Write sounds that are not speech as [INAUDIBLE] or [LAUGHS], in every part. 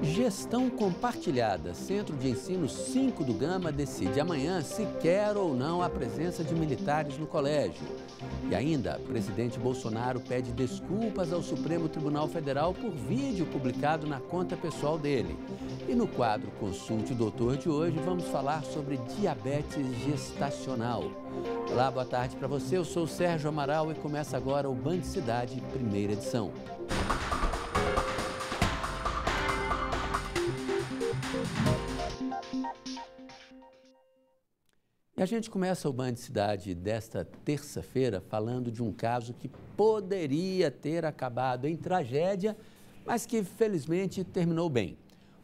Gestão compartilhada. Centro de Ensino 5 do Gama decide amanhã se quer ou não a presença de militares no colégio. E ainda, presidente Bolsonaro pede desculpas ao Supremo Tribunal Federal por vídeo publicado na conta pessoal dele. E no quadro Consulte o Doutor de hoje, vamos falar sobre diabetes gestacional. Olá, boa tarde para você. Eu sou o Sérgio Amaral e começa agora o Band Cidade, primeira edição. E a gente começa o Bandicidade desta terça-feira falando de um caso que poderia ter acabado em tragédia, mas que felizmente terminou bem.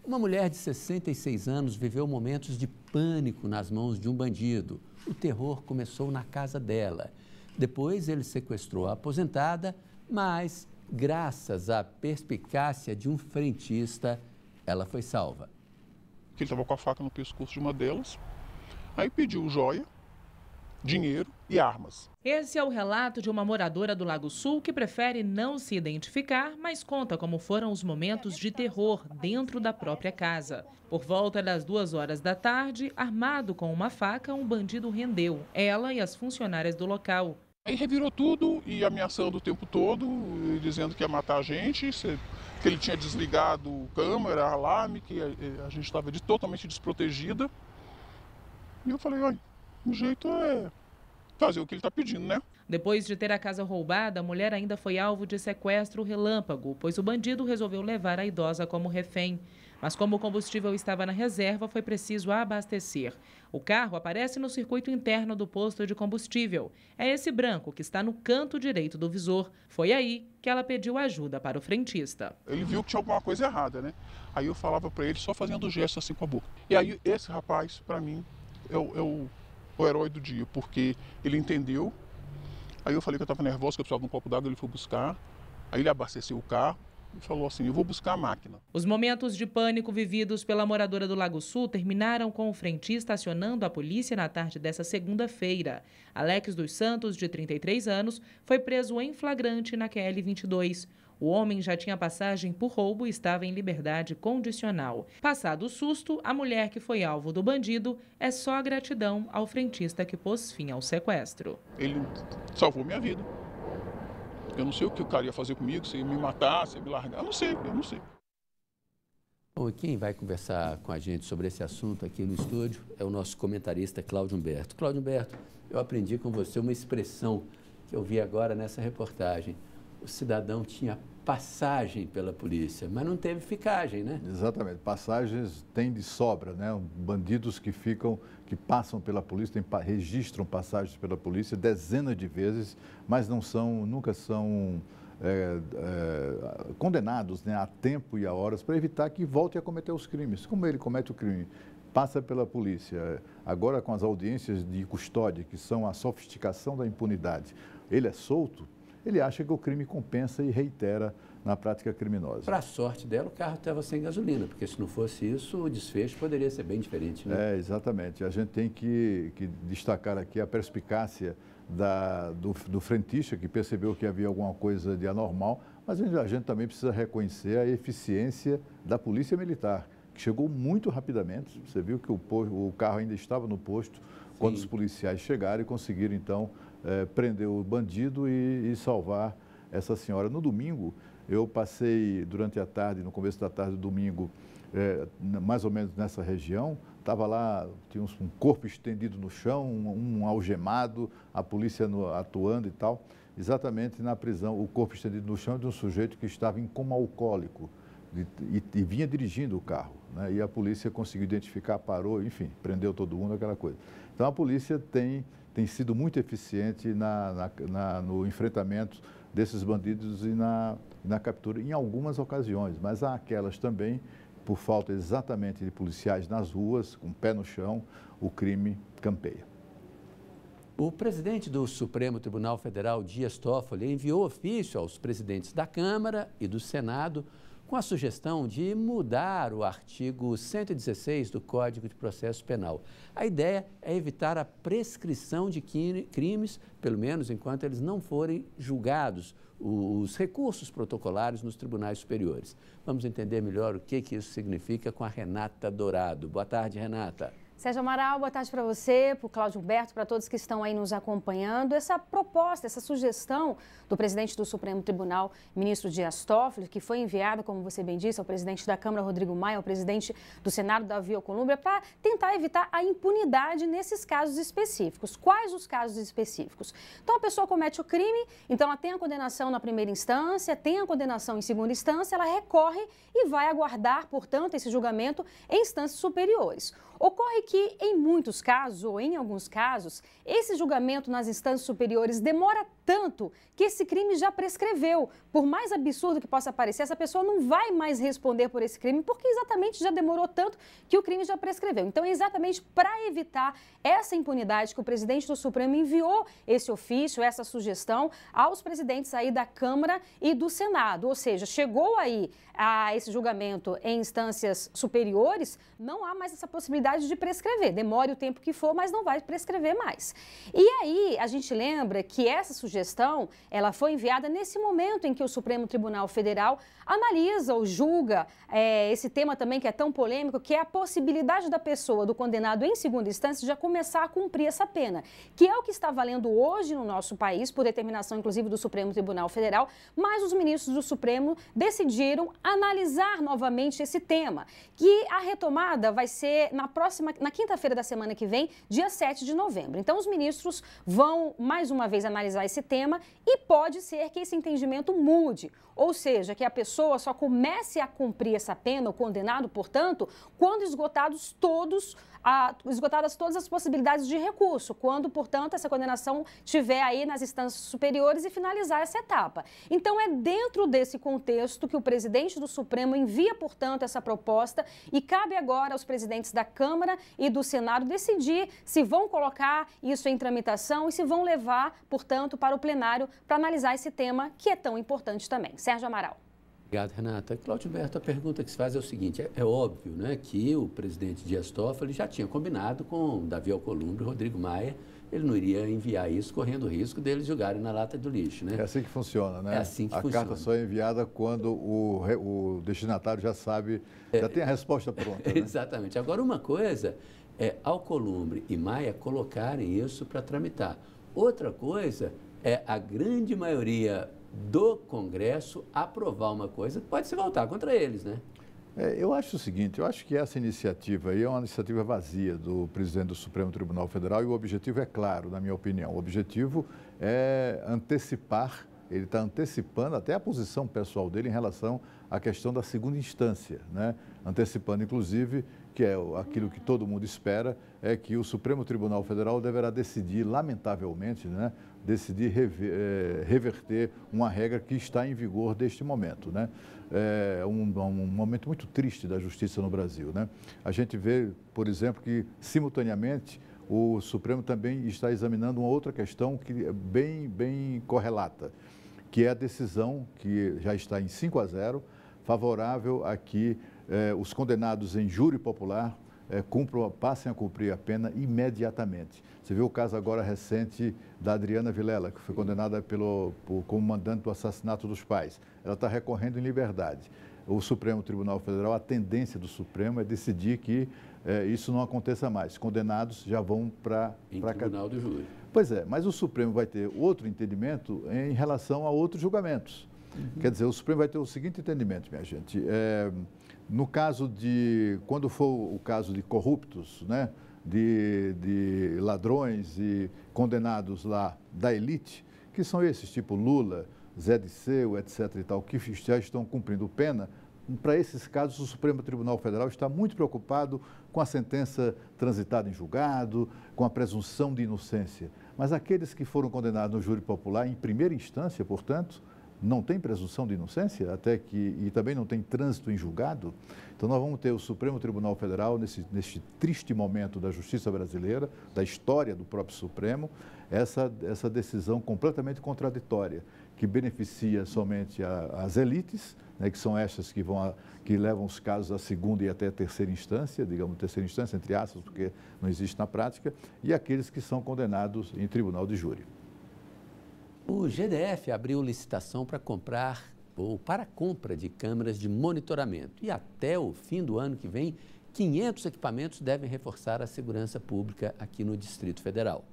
Uma mulher de 66 anos viveu momentos de pânico nas mãos de um bandido. O terror começou na casa dela. Depois ele sequestrou a aposentada, mas graças à perspicácia de um frentista, ela foi salva. Ele estava com a faca no pescoço de uma delas, Aí pediu joia, dinheiro e armas. Esse é o relato de uma moradora do Lago Sul que prefere não se identificar, mas conta como foram os momentos de terror dentro da própria casa. Por volta das duas horas da tarde, armado com uma faca, um bandido rendeu ela e as funcionárias do local. Aí revirou tudo e ameaçando o tempo todo, dizendo que ia matar a gente, que ele tinha desligado câmera, alarme, que a gente estava totalmente desprotegida. E eu falei, olha, o jeito é fazer o que ele está pedindo, né? Depois de ter a casa roubada, a mulher ainda foi alvo de sequestro relâmpago, pois o bandido resolveu levar a idosa como refém. Mas como o combustível estava na reserva, foi preciso abastecer. O carro aparece no circuito interno do posto de combustível. É esse branco que está no canto direito do visor. Foi aí que ela pediu ajuda para o frentista. Ele viu que tinha alguma coisa errada, né? Aí eu falava para ele só fazendo gesto assim com a boca. E aí esse rapaz, para mim, é o, é o, o herói do dia, porque ele entendeu. Aí eu falei que eu estava nervoso, que eu precisava de um copo d'água, ele foi buscar. Aí ele abasteceu o carro e falou assim: Eu vou buscar a máquina. Os momentos de pânico vividos pela moradora do Lago Sul terminaram com o frentista acionando a polícia na tarde dessa segunda-feira. Alex dos Santos, de 33 anos, foi preso em flagrante na QL 22. O homem já tinha passagem por roubo e estava em liberdade condicional. Passado o susto, a mulher que foi alvo do bandido é só gratidão ao frentista que pôs fim ao sequestro. Ele salvou minha vida. Eu não sei o que o cara ia fazer comigo, se ia me matar, se ia me largar. Eu não sei, eu não sei. Bom, e quem vai conversar com a gente sobre esse assunto aqui no estúdio é o nosso comentarista Cláudio Humberto. Cláudio Humberto, eu aprendi com você uma expressão que eu vi agora nessa reportagem o cidadão tinha passagem pela polícia, mas não teve ficagem, né? Exatamente. Passagens tem de sobra, né? Bandidos que ficam, que passam pela polícia, tem, registram passagens pela polícia dezenas de vezes, mas não são, nunca são é, é, condenados né, a tempo e a horas para evitar que volte a cometer os crimes. Como ele comete o crime? Passa pela polícia. Agora, com as audiências de custódia, que são a sofisticação da impunidade, ele é solto, ele acha que o crime compensa e reitera na prática criminosa. Para a sorte dela, o carro estava sem gasolina, porque se não fosse isso, o desfecho poderia ser bem diferente. Né? É, exatamente. A gente tem que, que destacar aqui a perspicácia da, do, do frentista, que percebeu que havia alguma coisa de anormal, mas a gente também precisa reconhecer a eficiência da polícia militar, que chegou muito rapidamente. Você viu que o, o carro ainda estava no posto Sim. quando os policiais chegaram e conseguiram, então, é, prender o bandido e, e salvar essa senhora. No domingo, eu passei durante a tarde, no começo da tarde do domingo, é, mais ou menos nessa região. Estava lá, tinha um corpo estendido no chão, um, um algemado, a polícia no, atuando e tal. Exatamente na prisão, o corpo estendido no chão de um sujeito que estava em coma alcoólico e, e, e vinha dirigindo o carro. Né? E a polícia conseguiu identificar, parou, enfim, prendeu todo mundo, aquela coisa. Então a polícia tem tem sido muito eficiente na, na, na, no enfrentamento desses bandidos e na, na captura em algumas ocasiões, mas há aquelas também, por falta exatamente de policiais nas ruas, com o pé no chão, o crime campeia. O presidente do Supremo Tribunal Federal, Dias Toffoli, enviou ofício aos presidentes da Câmara e do Senado com a sugestão de mudar o artigo 116 do Código de Processo Penal. A ideia é evitar a prescrição de crimes, pelo menos enquanto eles não forem julgados, os recursos protocolares nos tribunais superiores. Vamos entender melhor o que, que isso significa com a Renata Dourado. Boa tarde, Renata. Sérgio Amaral, boa tarde para você, para o Cláudio Humberto, para todos que estão aí nos acompanhando. Essa proposta, essa sugestão do presidente do Supremo Tribunal, ministro Dias Toffoli, que foi enviada, como você bem disse, ao presidente da Câmara, Rodrigo Maia, ao presidente do Senado, Davi Alcolumbre, para tentar evitar a impunidade nesses casos específicos. Quais os casos específicos? Então, a pessoa comete o crime, então ela tem a condenação na primeira instância, tem a condenação em segunda instância, ela recorre e vai aguardar, portanto, esse julgamento em instâncias superiores. Ocorre que, em muitos casos, ou em alguns casos, esse julgamento nas instâncias superiores demora tanto que esse crime já prescreveu. Por mais absurdo que possa parecer, essa pessoa não vai mais responder por esse crime, porque exatamente já demorou tanto que o crime já prescreveu. Então, é exatamente para evitar essa impunidade que o presidente do Supremo enviou esse ofício, essa sugestão, aos presidentes aí da Câmara e do Senado. Ou seja, chegou aí a esse julgamento em instâncias superiores, não há mais essa possibilidade de prescrever. Demore o tempo que for, mas não vai prescrever mais. E aí, a gente lembra que essa sugestão sugestão, ela foi enviada nesse momento em que o Supremo Tribunal Federal analisa ou julga é, esse tema também que é tão polêmico, que é a possibilidade da pessoa, do condenado em segunda instância, já começar a cumprir essa pena, que é o que está valendo hoje no nosso país, por determinação inclusive do Supremo Tribunal Federal, mas os ministros do Supremo decidiram analisar novamente esse tema, que a retomada vai ser na próxima, na quinta-feira da semana que vem, dia 7 de novembro. Então os ministros vão mais uma vez analisar esse tema e pode ser que esse entendimento mude, ou seja, que a pessoa só comece a cumprir essa pena, o condenado, portanto, quando esgotados todos a, esgotadas todas as possibilidades de recurso, quando, portanto, essa condenação estiver aí nas instâncias superiores e finalizar essa etapa. Então, é dentro desse contexto que o presidente do Supremo envia, portanto, essa proposta e cabe agora aos presidentes da Câmara e do Senado decidir se vão colocar isso em tramitação e se vão levar, portanto, para o plenário para analisar esse tema que é tão importante também. Sérgio Amaral. Obrigado, Renata. Cláudio Berto, a pergunta que se faz é o seguinte: é, é, óbvio né, que o presidente Dias Toffoli já tinha combinado com Davi Alcolumbre e Rodrigo Maia, ele não iria enviar isso correndo o risco deles jogarem na lata do lixo. Né? É assim que funciona, né? É assim que a funciona. A carta só é enviada quando o, o destinatário já sabe, é. já tem a resposta pronta. [LAUGHS] Né? Exatamente. Agora, uma coisa é Alcolumbre e Maia colocarem isso para tramitar. Outra coisa é a grande maioria do Congresso aprovar uma coisa que pode se voltar contra eles, né? É, eu acho o seguinte, eu acho que essa iniciativa aí é uma iniciativa vazia do presidente do Supremo Tribunal Federal e o objetivo é claro, na minha opinião. O objetivo é antecipar, ele está antecipando até a posição pessoal dele em relação à questão da segunda instância, né? antecipando inclusive que é aquilo que todo mundo espera, é que o Supremo Tribunal Federal deverá decidir, lamentavelmente, né, decidir rever, é, reverter uma regra que está em vigor deste momento. Né? É um, um, momento muito triste da justiça no Brasil. Né? A gente vê, por exemplo, que simultaneamente o Supremo também está examinando uma outra questão que é bem, bem correlata, que é a decisão que já está em 5 a 0, favorável a que eh, os condenados em júri popular eh, cumpram, passem a cumprir a pena imediatamente. Você viu o caso agora recente da Adriana Vilela, que foi condenada pelo, por, como mandante do assassinato dos pais. Ela está recorrendo em liberdade. O Supremo Tribunal Federal, a tendência do Supremo é decidir que eh, isso não aconteça mais. Condenados já vão para... Em pra tribunal de júri. Pois é, mas o Supremo vai ter outro entendimento em relação a outros julgamentos. Uhum. Quer dizer, o Supremo vai ter o seguinte entendimento, minha gente. É, no caso de, quando for o caso de corruptos, né, de, de ladrões e condenados lá da elite, que são esses, tipo Lula, Zé de Seu, etc. e tal, que já estão cumprindo pena, para esses casos, o Supremo Tribunal Federal está muito preocupado com a sentença transitada em julgado, com a presunção de inocência. Mas aqueles que foram condenados no júri popular, em primeira instância, portanto, não tem presunção de inocência, até que e também não tem trânsito em julgado. Então nós vamos ter o Supremo Tribunal Federal nesse, triste momento da justiça brasileira, da história do próprio Supremo, essa essa decisão completamente contraditória que beneficia somente a, as elites, né, que são estas que vão a, que levam os casos à segunda e até terceira instância, digamos terceira instância entre aspas, porque não existe na prática, e aqueles que são condenados em tribunal de júri. O GDF abriu licitação para comprar ou para compra de câmeras de monitoramento e até o fim do ano que vem, 500 equipamentos devem reforçar a segurança pública aqui no Distrito Federal.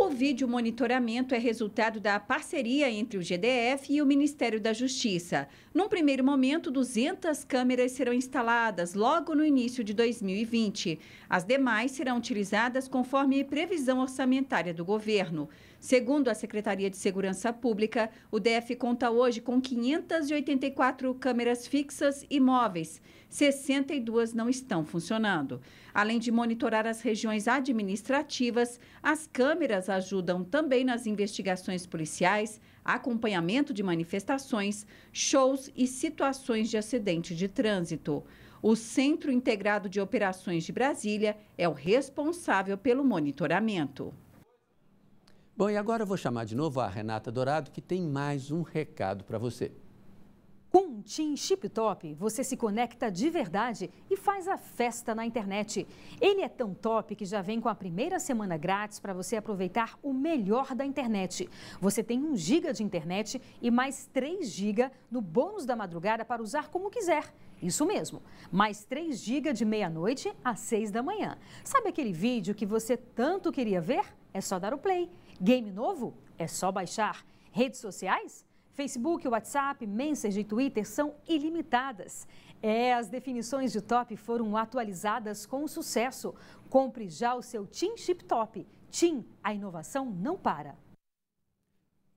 O vídeo monitoramento é resultado da parceria entre o GDF e o Ministério da Justiça. Num primeiro momento, 200 câmeras serão instaladas logo no início de 2020. As demais serão utilizadas conforme previsão orçamentária do governo. Segundo a Secretaria de Segurança Pública, o DF conta hoje com 584 câmeras fixas e móveis. 62 não estão funcionando. Além de monitorar as regiões administrativas, as câmeras ajudam também nas investigações policiais, acompanhamento de manifestações, shows e situações de acidente de trânsito. O Centro Integrado de Operações de Brasília é o responsável pelo monitoramento. Bom, e agora eu vou chamar de novo a Renata Dourado, que tem mais um recado para você. Com um Tim Chip Top, você se conecta de verdade e faz a festa na internet. Ele é tão top que já vem com a primeira semana grátis para você aproveitar o melhor da internet. Você tem 1 GB de internet e mais 3 GB no bônus da madrugada para usar como quiser. Isso mesmo, mais 3 GB de meia-noite às 6 da manhã. Sabe aquele vídeo que você tanto queria ver? É só dar o play. Game novo? É só baixar. Redes sociais? Facebook, WhatsApp, Message e Twitter são ilimitadas. É, as definições de top foram atualizadas com sucesso. Compre já o seu Tim Chip Top. Tim, a inovação não para.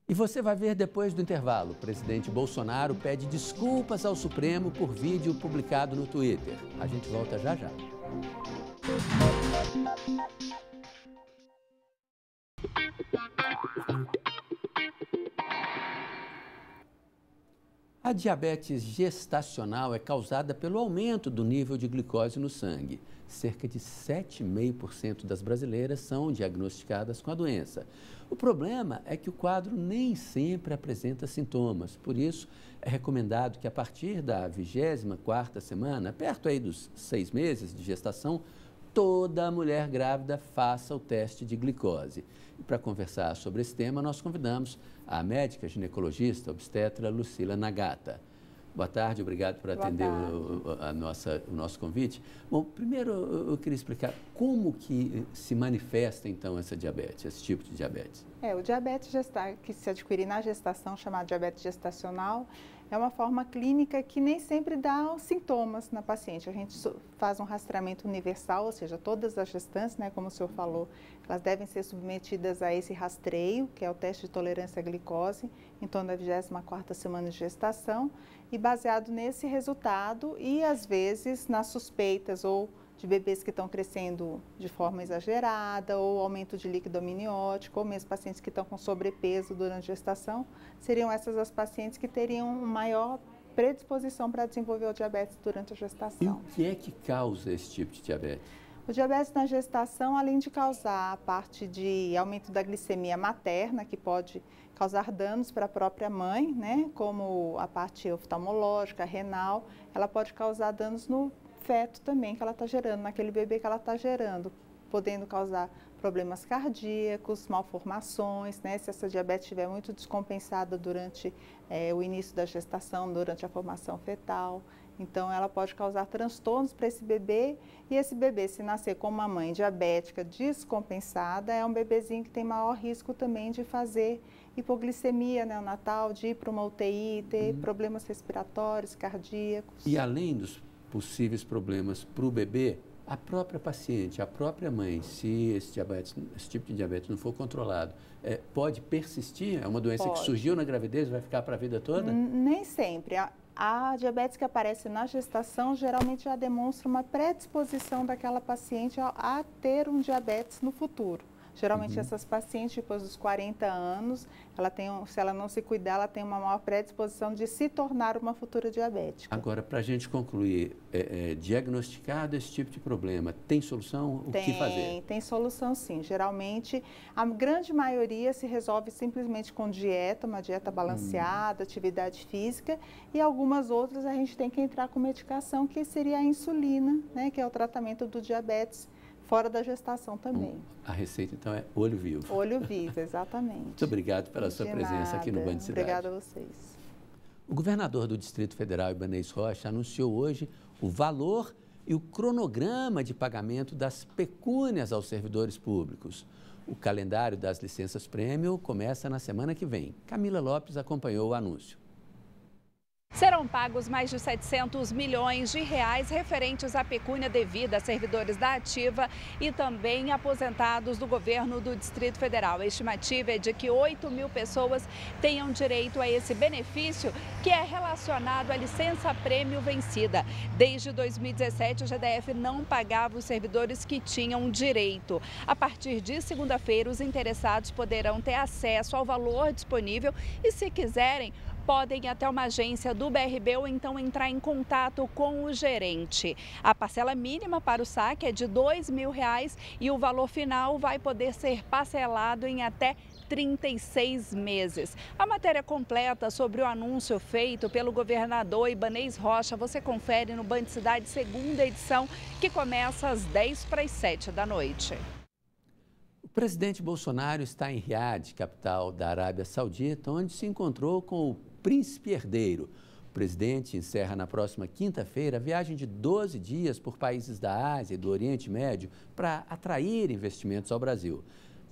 E você vai ver depois do intervalo. O presidente Bolsonaro pede desculpas ao Supremo por vídeo publicado no Twitter. A gente volta já já. A diabetes gestacional é causada pelo aumento do nível de glicose no sangue. Cerca de 7,5% das brasileiras são diagnosticadas com a doença. O problema é que o quadro nem sempre apresenta sintomas, por isso é recomendado que a partir da 24ª semana, perto aí dos seis meses de gestação, toda mulher grávida faça o teste de glicose. E para conversar sobre esse tema, nós convidamos a médica ginecologista obstetra Lucila Nagata. Boa tarde, obrigado por atender o, a nossa, o nosso convite. Bom, primeiro eu queria explicar como que eh, se manifesta então essa diabetes, esse tipo de diabetes. É, o diabetes que se adquire na gestação, chamado diabetes gestacional, é uma forma clínica que nem sempre dá os sintomas na paciente. A gente faz um rastreamento universal, ou seja, todas as gestantes, né, como o senhor falou, elas devem ser submetidas a esse rastreio, que é o teste de tolerância à glicose, em torno da 24ª semana de gestação, e baseado nesse resultado e às vezes nas suspeitas ou de bebês que estão crescendo de forma exagerada, ou aumento de líquido amniótico, ou mesmo pacientes que estão com sobrepeso durante a gestação, seriam essas as pacientes que teriam maior predisposição para desenvolver o diabetes durante a gestação. E o que é que causa esse tipo de diabetes? O diabetes na gestação, além de causar a parte de aumento da glicemia materna, que pode causar danos para a própria mãe, né, como a parte oftalmológica, renal, ela pode causar danos no feto também que ela está gerando, naquele bebê que ela está gerando, podendo causar problemas cardíacos, malformações, né? Se essa diabetes estiver muito descompensada durante é, o início da gestação, durante a formação fetal. Então, ela pode causar transtornos para esse bebê e esse bebê, se nascer com uma mãe diabética descompensada, é um bebezinho que tem maior risco também de fazer hipoglicemia neonatal, né, de ir para uma UTI, ter uhum. problemas respiratórios, cardíacos. E além dos possíveis problemas para o bebê, a própria paciente, a própria mãe, se esse, diabetes, esse tipo de diabetes não for controlado, é, pode persistir? É uma doença pode. que surgiu na gravidez vai ficar para a vida toda? Nem sempre. A, a, diabetes que aparece na gestação geralmente já demonstra uma predisposição daquela paciente a, a ter um diabetes no futuro. Geralmente uhum. essas pacientes depois dos 40 anos, ela tem, se ela não se cuidar, ela tem uma maior predisposição de se tornar uma futura diabética. Agora, para a gente concluir, é, é, diagnosticado esse tipo de problema, tem solução? O tem, que fazer? Tem, tem solução sim. Geralmente, a grande maioria se resolve simplesmente com dieta, uma dieta uhum. balanceada, hum. atividade física e algumas outras a gente tem que entrar com medicação que seria a insulina, né, que é o tratamento do diabetes fora da gestação também. A receita, então, é olho vivo. Olho [LAUGHS] vivo, exatamente. Muito obrigado pela De sua nada. presença aqui no de Cidade. Obrigada a vocês. O governador do Distrito Federal, Ibanez Rocha, anunciou hoje o valor e o cronograma de pagamento das pecúnias aos servidores públicos. O calendário das licenças prêmio começa na semana que vem. Camila Lopes acompanhou o anúncio. Serão pagos mais de 700 milhões de reais referentes à pecúnia devida a servidores da Ativa e também aposentados do governo do Distrito Federal. A estimativa é de que 8 mil pessoas tenham direito a esse benefício, que é relacionado à licença-prêmio vencida. Desde 2017, o GDF não pagava os servidores que tinham direito. A partir de segunda-feira, os interessados poderão ter acesso ao valor disponível e, se quiserem, podem ir até uma agência do BRB ou então entrar em contato com o gerente. A parcela mínima para o saque é de R$ 2.000 e o valor final vai poder ser parcelado em até 36 meses. A matéria completa sobre o anúncio feito pelo governador Ibanês Rocha você confere no Band Cidade segunda edição, que começa às 10 para as 7 da noite. O presidente Bolsonaro está em Riad, capital da Arábia Saudita, onde se encontrou com o príncipe herdeiro. O presidente encerra na próxima quinta-feira a viagem de 12 dias por países da Ásia e do Oriente Médio para atrair investimentos ao Brasil.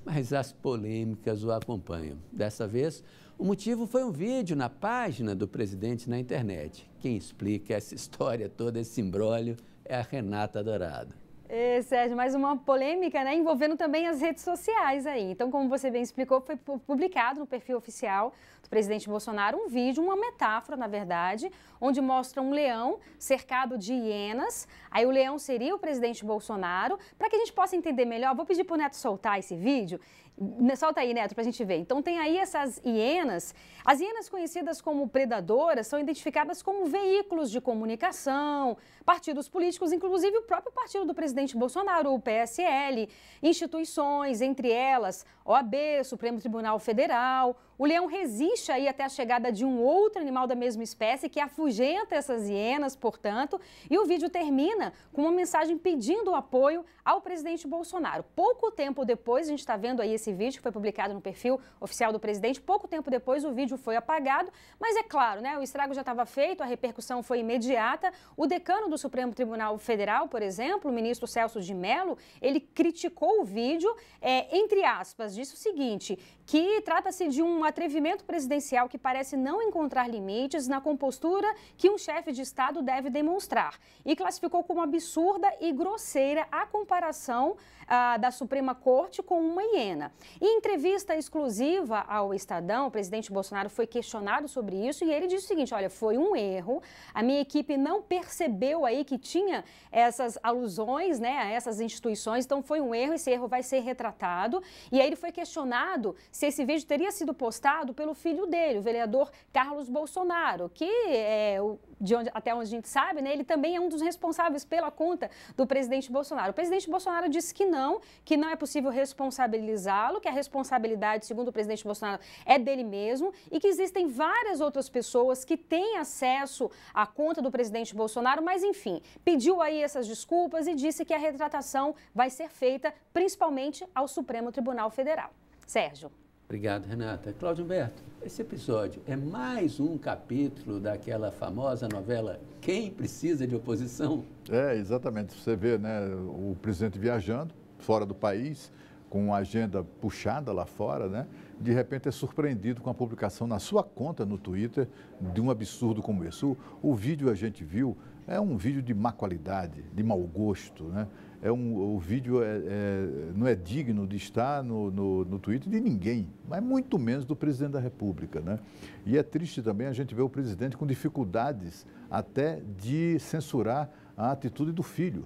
Mas as polêmicas o acompanham. Dessa vez, o motivo foi um vídeo na página do presidente na internet. Quem explica essa história toda, esse imbróglio, é a Renata Dourado. É, Sérgio, mais uma polêmica né, envolvendo também as redes sociais aí. Então, como você bem explicou, foi publicado no perfil oficial do presidente Bolsonaro um vídeo, uma metáfora, na verdade, onde mostra um leão cercado de hienas. Aí o leão seria o presidente Bolsonaro. Para que a gente possa entender melhor, vou pedir para o Neto soltar esse vídeo. Né, solta aí, Neto, para a gente ver. Então, tem aí essas hienas. As hienas conhecidas como predadoras são identificadas como veículos de comunicação, partidos políticos, inclusive o próprio partido do presidente Bolsonaro, o PSL, instituições, entre elas OAB, Supremo Tribunal Federal, o leão resiste aí até a chegada de um outro animal da mesma espécie que afugenta essas hienas, portanto, e o vídeo termina com uma mensagem pedindo apoio ao presidente Bolsonaro. Pouco tempo depois, a gente está vendo aí esse vídeo que foi publicado no perfil oficial do presidente, pouco tempo depois o vídeo foi apagado, mas é claro, né, o estrago já estava feito, a repercussão foi imediata. O decano do Supremo Tribunal Federal, por exemplo, o ministro Celso de Mello, ele criticou o vídeo, é, entre aspas, disse o seguinte, que trata-se de uma atrevimento presidencial que parece não encontrar limites na compostura que um chefe de Estado deve demonstrar e classificou como absurda e grosseira a comparação ah, da Suprema Corte com uma hiena. em entrevista exclusiva ao Estadão, o presidente Bolsonaro foi questionado sobre isso e ele disse o seguinte: olha, foi um erro, a minha equipe não percebeu aí que tinha essas alusões né, a essas instituições, então foi um erro, esse erro vai ser retratado. E aí ele foi questionado se esse vídeo teria sido postado pelo filho dele, o vereador Carlos Bolsonaro, que é, de onde, até onde a gente sabe, né, ele também é um dos responsáveis pela conta do presidente Bolsonaro. O presidente Bolsonaro disse que não não, que não é possível responsabilizá-lo, que a responsabilidade, segundo o presidente Bolsonaro, é dele mesmo e que existem várias outras pessoas que têm acesso à conta do presidente Bolsonaro, mas enfim, pediu aí essas desculpas e disse que a retratação vai ser feita principalmente ao Supremo Tribunal Federal. Sérgio. Obrigado, Renata. Cláudio Humberto, esse episódio é mais um capítulo daquela famosa novela Quem Precisa de Oposição? É, exatamente. Você vê né, o presidente viajando, fora do país, com uma agenda puxada lá fora, né? de repente é surpreendido com a publicação na sua conta no Twitter de um absurdo como esse. O, o vídeo a gente viu é um vídeo de má qualidade, de mau gosto. Né? É um, o vídeo é, é, não é digno de estar no, no, no Twitter de ninguém, mas muito menos do presidente da República. Né? E é triste também a gente ver o presidente com dificuldades até de censurar a atitude do filho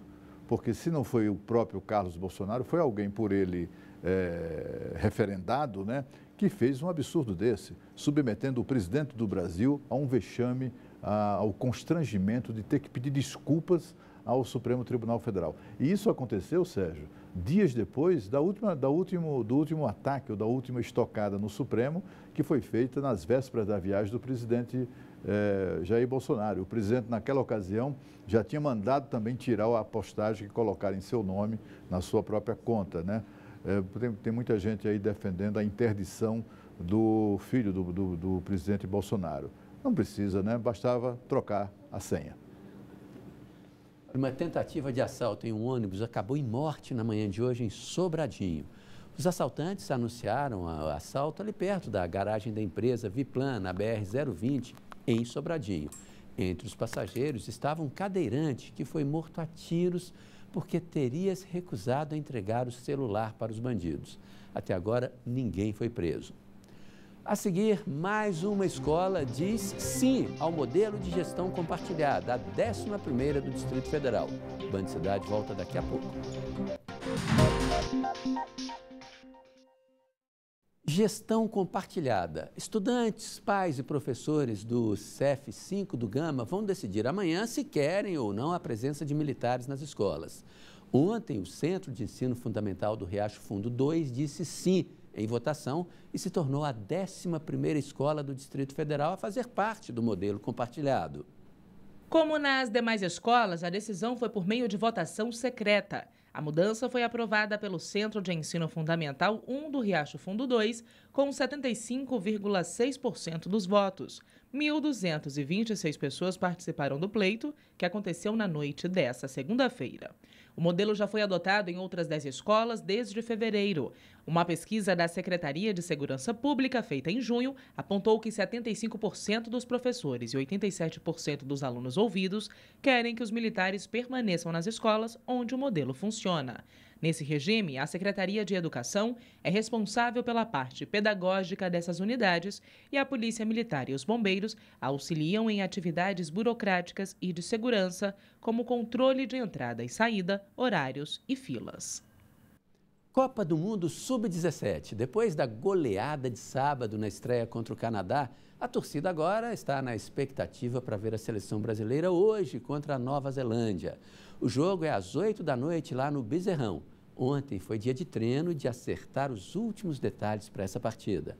porque se não foi o próprio Carlos Bolsonaro, foi alguém por ele é, referendado, né, que fez um absurdo desse, submetendo o presidente do Brasil a um vexame, a, ao constrangimento de ter que pedir desculpas ao Supremo Tribunal Federal. E isso aconteceu, Sérgio, dias depois da última, da último, do último ataque ou da última estocada no Supremo, que foi feita nas vésperas da viagem do presidente é, Jair Bolsonaro. O presidente, naquela ocasião, já tinha mandado também tirar a postagem que colocar em seu nome na sua própria conta. Né? É, tem, tem, muita gente aí defendendo a interdição do filho do, do, do presidente Bolsonaro. Não precisa, né? Bastava trocar a senha. Uma tentativa de assalto em um ônibus acabou em morte na manhã de hoje em Sobradinho. Os assaltantes anunciaram o assalto ali perto da garagem da empresa Viplan, na BR-020, em Sobradinho. Entre os passageiros estava um cadeirante que foi morto a tiros porque teria se recusado a entregar o celular para os bandidos. Até agora, ninguém foi preso. A seguir, mais uma escola diz sim ao modelo de gestão compartilhada, a 11 do Distrito Federal. Band Cidade volta daqui a pouco. Gestão compartilhada. Estudantes, pais e professores do CEF5 do Gama vão decidir amanhã se querem ou não a presença de militares nas escolas. Ontem, o Centro de Ensino Fundamental do Riacho Fundo 2 disse sim em votação e se tornou a 11ª escola do Distrito Federal a fazer parte do modelo compartilhado. Como nas demais escolas, a decisão foi por meio de votação secreta. A mudança foi aprovada pelo Centro de Ensino Fundamental 1 do Riacho Fundo 2 com 75,6% dos votos. 1.226 pessoas participaram do pleito, que aconteceu na noite dessa segunda-feira. O modelo já foi adotado em outras 10 escolas desde fevereiro. Uma pesquisa da Secretaria de Segurança Pública, feita em junho, apontou que 75% dos professores e 87% dos alunos ouvidos querem que os militares permaneçam nas escolas onde o modelo funciona. Nesse regime, a Secretaria de Educação é responsável pela parte pedagógica dessas unidades e a Polícia Militar e os bombeiros auxiliam em atividades burocráticas e de segurança, como controle de entrada e saída, horários e filas. Copa do Mundo Sub-17. Depois da goleada de sábado na estreia contra o Canadá, a torcida agora está na expectativa para ver a seleção brasileira hoje contra a Nova Zelândia. O jogo é às 8 da noite lá no Bezerrão. Ontem foi dia de treino de acertar os últimos detalhes para essa partida.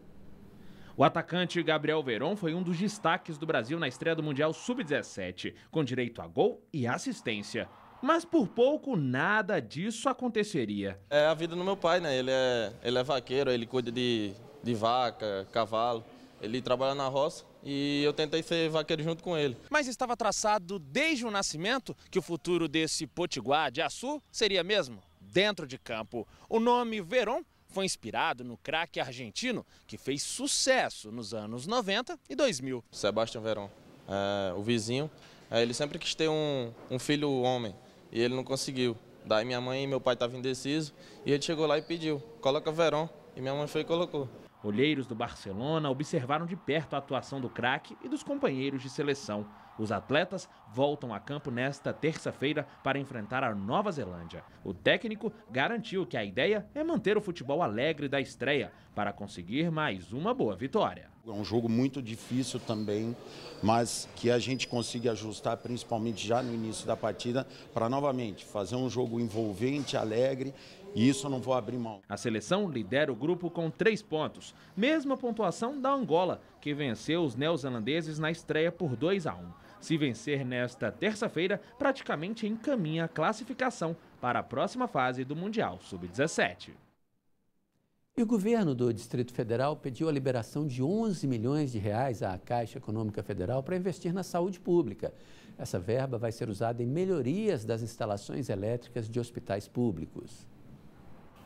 O atacante Gabriel Veron foi um dos destaques do Brasil na estreia do Mundial Sub-17, com direito a gol e assistência. Mas por pouco nada disso aconteceria. É a vida do meu pai, né? Ele é, ele é vaqueiro, ele cuida de, de vaca, cavalo. Ele trabalha na roça e eu tentei ser vaqueiro junto com ele. Mas estava traçado desde o nascimento que o futuro desse potiguar de Açu seria mesmo? dentro de campo. O nome Verón foi inspirado no craque argentino que fez sucesso nos anos 90 e 2000. Sebastião Verón, é, o vizinho, é, ele sempre quis ter um, um filho homem e ele não conseguiu. Daí minha mãe e meu pai estavam indecisos e ele chegou lá e pediu, coloca Verón. E minha mãe foi e colocou. Olheiros do Barcelona observaram de perto a atuação do craque e dos companheiros de seleção. Os atletas voltam a campo nesta terça-feira para enfrentar a Nova Zelândia. O técnico garantiu que a ideia é manter o futebol alegre da estreia para conseguir mais uma boa vitória. É um jogo muito difícil também, mas que a gente consiga ajustar, principalmente já no início da partida, para novamente fazer um jogo envolvente, alegre e isso eu não vou abrir mão. A seleção lidera o grupo com três pontos, mesma pontuação da Angola, que venceu os neozelandeses na estreia por 2 a 1. Se vencer nesta terça-feira, praticamente encaminha a classificação para a próxima fase do Mundial Sub-17. E o governo do Distrito Federal pediu a liberação de 11 milhões de reais à Caixa Econômica Federal para investir na saúde pública. Essa verba vai ser usada em melhorias das instalações elétricas de hospitais públicos.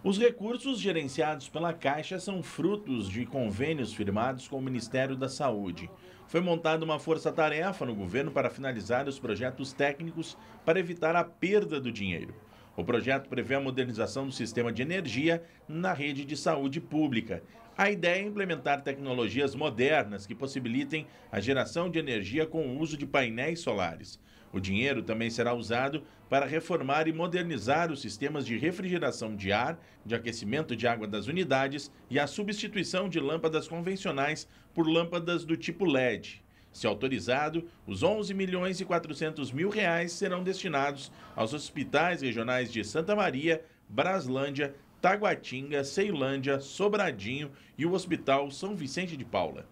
Os recursos gerenciados pela Caixa são frutos de convênios firmados com o Ministério da Saúde. Foi montada uma força-tarefa no governo para finalizar os projetos técnicos para evitar a perda do dinheiro. O projeto prevê a modernização do sistema de energia na rede de saúde pública. A ideia é implementar tecnologias modernas que possibilitem a geração de energia com o uso de painéis solares. O dinheiro também será usado para reformar e modernizar os sistemas de refrigeração de ar, de aquecimento de água das unidades e a substituição de lâmpadas convencionais por lâmpadas do tipo LED. Se autorizado, os 11 milhões e 400 mil reais serão destinados aos hospitais regionais de Santa Maria, Braslândia, Taguatinga, Ceilândia, Sobradinho e o Hospital São Vicente de Paula.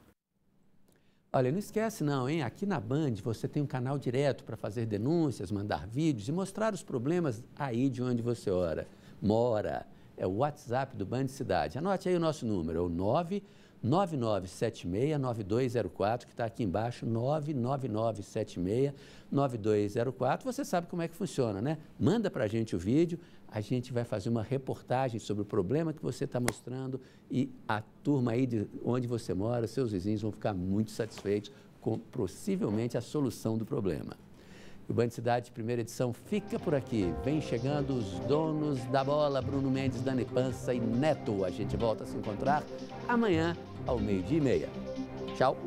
Olha, não esquece não, hein? Aqui na Band você tem um canal direto para fazer denúncias, mandar vídeos e mostrar os problemas aí de onde você ora, mora. É o WhatsApp do Band Cidade. Anote aí o nosso número, é o 9 9976-9204, que está aqui embaixo, 99976-9204. Você sabe como é que funciona, né? Manda para a gente o vídeo, a gente vai fazer uma reportagem sobre o problema que você está mostrando e a turma aí de onde você mora, seus vizinhos vão ficar muito satisfeitos com possivelmente a solução do problema. O Band Cidade, primeira edição, fica por aqui. Vem chegando os donos da bola, Bruno Mendes, Dani Pança e Neto. A gente volta a se encontrar amanhã ao meio-dia e meia. Tchau!